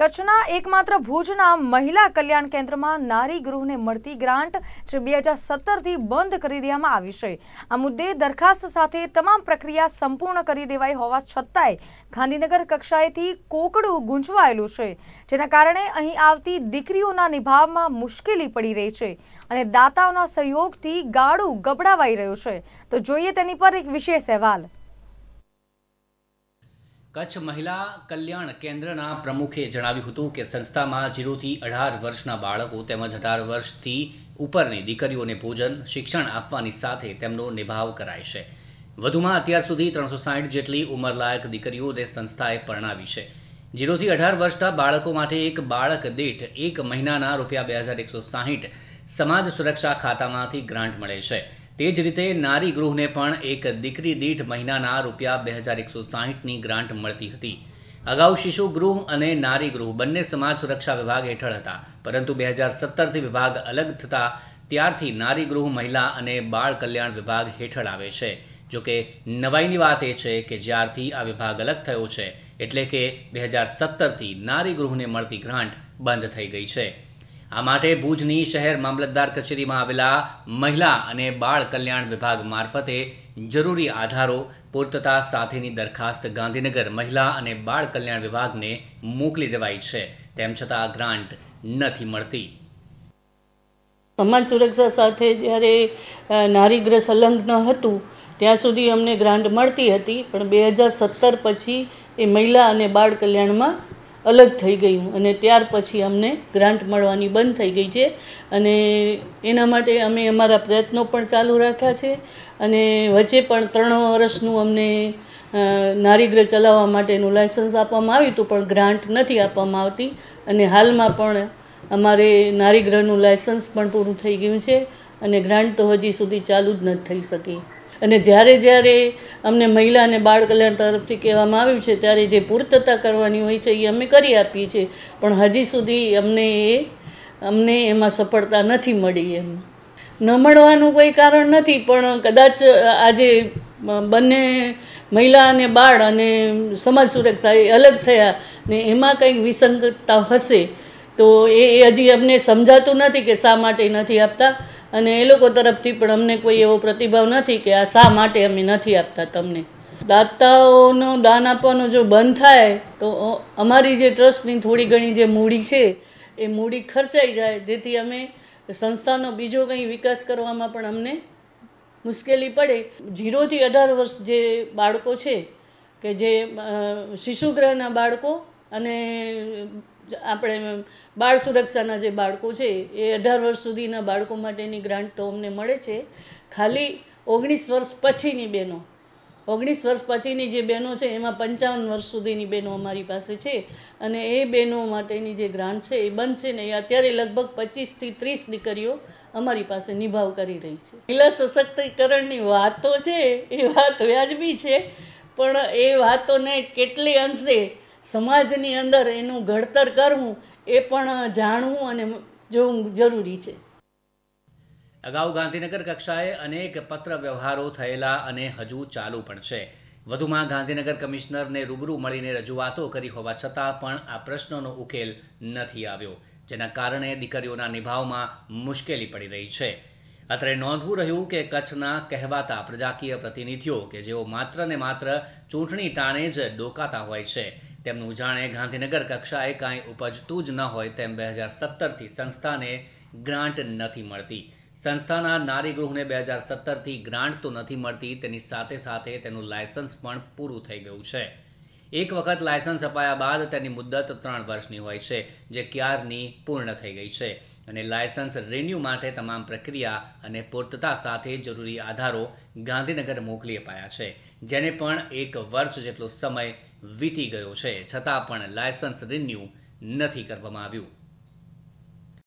કચ્છના એકમાત્ર ભુજના મહિલા કલ્યાણ કેન્દ્રમાં નારી ગૃહને મળતી ગ્રાન્ટ જે બે હજાર સત્તરથી બંધ કરી દેવામાં આવી છે આ મુદ્દે દરખાસ્ત સાથે તમામ પ્રક્રિયા સંપૂર્ણ કરી દેવાઈ હોવા છતાંય ગાંધીનગર કક્ષાએથી કોકડું ગુંચવાયેલું છે જેના કારણે અહીં આવતી દીકરીઓના નિભાવમાં મુશ્કેલી પડી રહી છે અને દાતાઓના સહયોગથી ગાળું ગબડાવાઈ રહ્યું છે તો જોઈએ તેની પર એક વિશેષ અહેવાલ કચ્છ મહિલા કલ્યાણ કેન્દ્રના પ્રમુખે જણાવ્યું હતું કે સંસ્થામાં જીરોથી અઢાર વર્ષના બાળકો તેમજ અઢાર વર્ષથી ઉપરની દીકરીઓને ભોજન શિક્ષણ આપવાની સાથે તેમનો નિભાવ કરાય છે વધુમાં અત્યાર સુધી ત્રણસો સાઠ જેટલી ઉંમરલાયક દીકરીઓને સંસ્થાએ પરણાવી છે જીરોથી અઢાર વર્ષના બાળકો માટે એક બાળક દીઠ એક મહિનાના રૂપિયા બે હજાર એકસો સાહીઠ સમાજ સુરક્ષા ખાતામાંથી ગ્રાન્ટ મળે છે તે જ રીતે નારી ગૃહને પણ એક દીકરી દીઠ મહિનાના રૂપિયા બે હજાર એકસો સાહીઠની ગ્રાન્ટ મળતી હતી અગાઉ શિશુ ગૃહ અને નારી ગૃહ બંને સમાજ સુરક્ષા વિભાગ હેઠળ હતા પરંતુ બે હજાર સત્તરથી વિભાગ અલગ થતા ત્યારથી નારી ગૃહ મહિલા અને બાળ કલ્યાણ વિભાગ હેઠળ આવે છે જોકે નવાઈની વાત એ છે કે જ્યારથી આ વિભાગ અલગ થયો છે એટલે કે બે હજાર સત્તરથી નારી ગૃહને મળતી ગ્રાન્ટ બંધ થઈ ગઈ છે આ માટે ભુજની શહેર મામલતદાર કચેરીમાં આવેલા મહિલા અને બાળ કલ્યાણ વિભાગ મારફતે જરૂરી આધારો પૂર્તતા સાથેની દરખાસ્ત ગાંધીનગર મહિલા અને બાળ કલ્યાણ વિભાગને મોકલી દેવાઈ છે તેમ છતાં ગ્રાન્ટ નથી મળતી સમાજ સુરક્ષા સાથે જ્યારે નારીગ્રહ સંલગ્ન હતું ત્યાં સુધી અમને ગ્રાન્ટ મળતી હતી પણ બે હજાર સત્તર પછી એ મહિલા અને બાળ કલ્યાણમાં અલગ થઈ ગયું અને ત્યાર પછી અમને ગ્રાન્ટ મળવાની બંધ થઈ ગઈ છે અને એના માટે અમે અમારા પ્રયત્નો પણ ચાલુ રાખ્યા છે અને વચ્ચે પણ ત્રણ વર્ષનું અમને નારીગ્રહ ચલાવવા માટેનું લાયસન્સ આપવામાં આવ્યું હતું પણ ગ્રાન્ટ નથી આપવામાં આવતી અને હાલમાં પણ અમારે નારીગ્રહનું લાયસન્સ પણ પૂરું થઈ ગયું છે અને ગ્રાન્ટ તો હજી સુધી ચાલુ જ નથી થઈ શકી અને જ્યારે જ્યારે અમને મહિલા અને બાળ કલ્યાણ તરફથી કહેવામાં આવ્યું છે ત્યારે જે પૂર્તતા કરવાની હોય છે એ અમે કરી આપીએ છીએ પણ હજી સુધી અમને એ અમને એમાં સફળતા નથી મળી એમ ન મળવાનું કોઈ કારણ નથી પણ કદાચ આજે બંને મહિલા અને બાળ અને સમાજ સુરક્ષા એ અલગ થયા ને એમાં કંઈક વિસંગતતા હશે તો એ હજી અમને સમજાતું નથી કે શા માટે નથી આપતા અને એ લોકો તરફથી પણ અમને કોઈ એવો પ્રતિભાવ નથી કે આ શા માટે અમે નથી આપતા તમને દાતાઓનો દાન આપવાનો જો બંધ થાય તો અમારી જે ટ્રસ્ટની થોડી ઘણી જે મૂડી છે એ મૂડી ખર્ચાઈ જાય જેથી અમે સંસ્થાનો બીજો કંઈ વિકાસ કરવામાં પણ અમને મુશ્કેલી પડે ઝીરોથી અઢાર વર્ષ જે બાળકો છે કે જે શિશુગ્રહના બાળકો અને આપણે બાળ સુરક્ષાના જે બાળકો છે એ અઢાર વર્ષ સુધીના બાળકો માટેની ગ્રાન્ટ તો અમને મળે છે ખાલી ઓગણીસ વર્ષ પછીની બહેનો ઓગણીસ વર્ષ પછીની જે બહેનો છે એમાં પંચાવન વર્ષ સુધીની બહેનો અમારી પાસે છે અને એ બહેનો માટેની જે ગ્રાન્ટ છે એ બંધ છે ને એ અત્યારે લગભગ પચીસથી ત્રીસ દીકરીઓ અમારી પાસે નિભાવ કરી રહી છે મહિલા સશક્તિકરણની વાતો છે એ વાત વ્યાજબી છે પણ એ વાતોને કેટલી અંશે સમાજની અંદર એનું ઘડતર કરવું એ પણ જાણવું અને જોવું જરૂરી છે અગાઉ ગાંધીનગર કક્ષાએ અનેક પત્ર વ્યવહારો થયેલા અને હજુ ચાલુ પણ છે વધુમાં ગાંધીનગર કમિશનરને રૂબરૂ મળીને રજૂઆતો કરી હોવા છતાં પણ આ પ્રશ્નનો ઉકેલ નથી આવ્યો જેના કારણે દીકરીઓના નિભાવમાં મુશ્કેલી પડી રહી છે અત્રે નોંધવું રહ્યું કે કચ્છના કહેવાતા પ્રજાકીય પ્રતિનિધિઓ કે જેઓ માત્ર ને માત્ર ચૂંટણી ટાણે જ ડોકાતા હોય છે તેમનું જાણે ગાંધીનગર કક્ષાએ કાંઈ ઉપજતું જ ન હોય તેમ બે હજાર સત્તરથી સંસ્થાને ગ્રાન્ટ નથી મળતી સંસ્થાના નારી ગૃહને બે હજાર સત્તરથી ગ્રાન્ટ તો નથી મળતી તેની સાથે સાથે તેનું લાયસન્સ પણ પૂરું થઈ ગયું છે એક વખત લાયસન્સ અપાયા બાદ તેની મુદ્દત ત્રણ વર્ષની હોય છે જે ક્યારની પૂર્ણ થઈ ગઈ છે અને લાયસન્સ રિન્યૂ માટે તમામ પ્રક્રિયા અને પૂર્તતા સાથે જરૂરી આધારો ગાંધીનગર મોકલી અપાયા છે જેને પણ એક વર્ષ જેટલો સમય વીતી ગયો છે છતાં પણ લાયસન્સ રિન્યૂ નથી કરવામાં આવ્યું